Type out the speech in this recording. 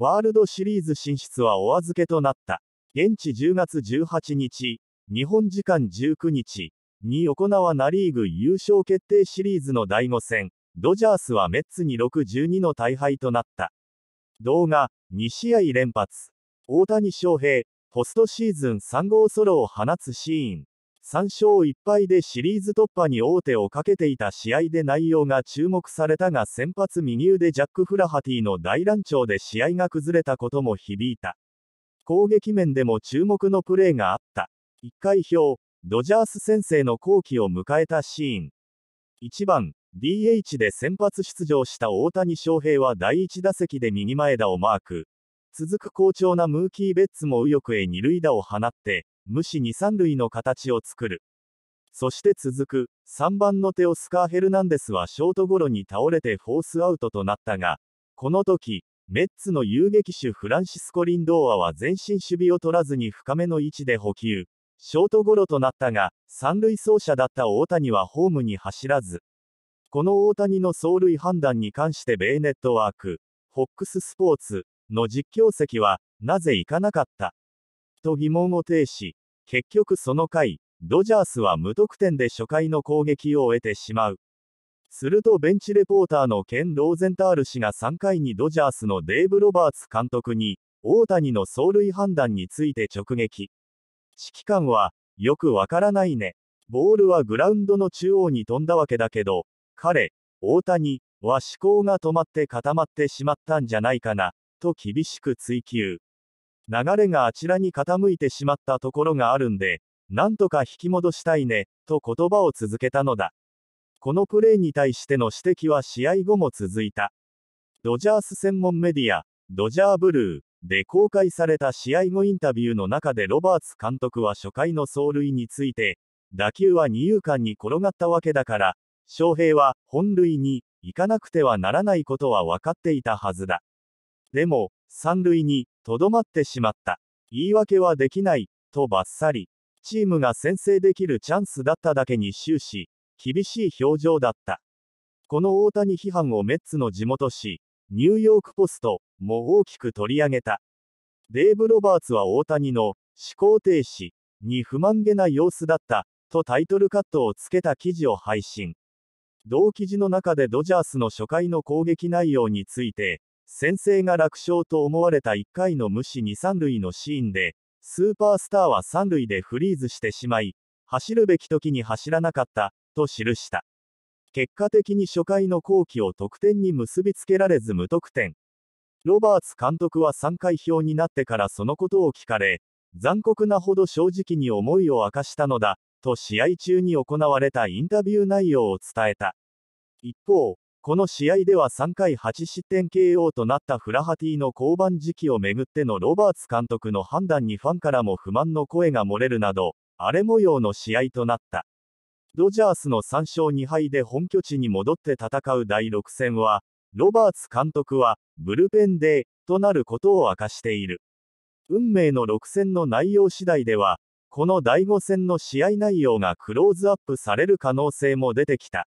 ワールドシリーズ進出はお預けとなった。現地10月18日、日本時間19日に行わナリーグ優勝決定シリーズの第5戦、ドジャースはメッツに6-12の大敗となった。動画、2試合連発。大谷翔平、ポストシーズン3号ソロを放つシーン。3勝1敗でシリーズ突破に王手をかけていた試合で内容が注目されたが先発右腕ジャック・フラハティの大乱調で試合が崩れたことも響いた。攻撃面でも注目のプレーがあった。1回表、ドジャース先生の後期を迎えたシーン。1番、DH で先発出場した大谷翔平は第1打席で右前打をマーク。続く好調なムーキー・ベッツも右翼へ二塁打を放って、無視に三塁の形を作る。そして続く、3番のテオスカー・ヘルナンデスはショートゴロに倒れてフォースアウトとなったが、この時、メッツの遊撃手フランシスコ・リンドーアは前進守備を取らずに深めの位置で補給。ショートゴロとなったが、三塁走者だった大谷はホームに走らず。この大谷の走塁判断に関して米ネットワーク、ックススポーツの実況席は、なぜ行かなかったと疑問を呈し、結局その回、ドジャースは無得点で初回の攻撃を終えてしまう。するとベンチレポーターのケン・ローゼンタール氏が3回にドジャースのデーブ・ロバーツ監督に、大谷の走塁判断について直撃。指揮官は、よくわからないね。ボールはグラウンドの中央に飛んだわけだけど、彼、大谷、は思考が止まって固まってしまったんじゃないかな、と厳しく追及。流れがあちらに傾いてしまったところがあるんで、なんとか引き戻したいね、と言葉を続けたのだ。このプレーに対しての指摘は試合後も続いた。ドジャース専門メディア、ドジャーブルーで公開された試合後インタビューの中でロバーツ監督は初回の走塁について、打球は二遊間に転がったわけだから、翔平は本塁に行かなくてはならないことは分かっていたはずだ。でも、三塁にとどまってしまった。言い訳はできない、とばっさり。チームが先制できるチャンスだっただけに終始、厳しい表情だった。この大谷批判をメッツの地元紙、ニューヨークポストも大きく取り上げた。デーブ・ロバーツは大谷の思考停止に不満げな様子だったとタイトルカットをつけた記事を配信。同記事の中でドジャースの初回の攻撃内容について、先制が楽勝と思われた1回の無視2、3塁のシーンで、スーパースターは3塁でフリーズしてしまい、走るべき時に走らなかった、と記した。結果的に初回の後期を得点に結びつけられず無得点。ロバーツ監督は3回表になってからそのことを聞かれ、残酷なほど正直に思いを明かしたのだ、と試合中に行われたインタビュー内容を伝えた。一方、この試合では3回8失点 KO となったフラハティの降板時期をめぐってのロバーツ監督の判断にファンからも不満の声が漏れるなど、荒れ模様の試合となった。ドジャースの3勝2敗で本拠地に戻って戦う第6戦は、ロバーツ監督は、ブルペンデーとなることを明かしている。運命の6戦の内容次第では、この第5戦の試合内容がクローズアップされる可能性も出てきた。